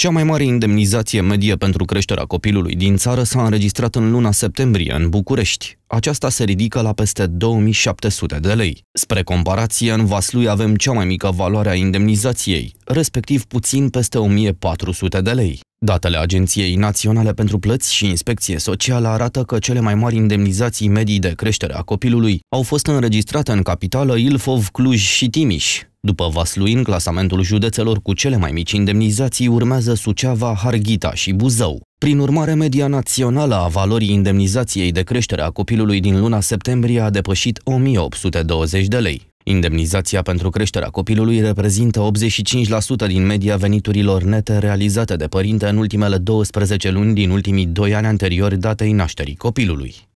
Cea mai mare indemnizație medie pentru creșterea copilului din țară s-a înregistrat în luna septembrie în București. Aceasta se ridică la peste 2700 de lei. Spre comparație, în Vaslui avem cea mai mică valoare a indemnizației, respectiv puțin peste 1400 de lei. Datele Agenției Naționale pentru Plăți și Inspecție Socială arată că cele mai mari indemnizații medii de creștere a copilului au fost înregistrate în capitală Ilfov, Cluj și Timiș, după Vaslui, în clasamentul județelor cu cele mai mici indemnizații urmează Suceava, Harghita și Buzău. Prin urmare, media națională a valorii indemnizației de creștere a copilului din luna septembrie a depășit 1820 de lei. Indemnizația pentru creșterea copilului reprezintă 85% din media veniturilor nete realizate de părinte în ultimele 12 luni din ultimii 2 ani anteriori datei nașterii copilului.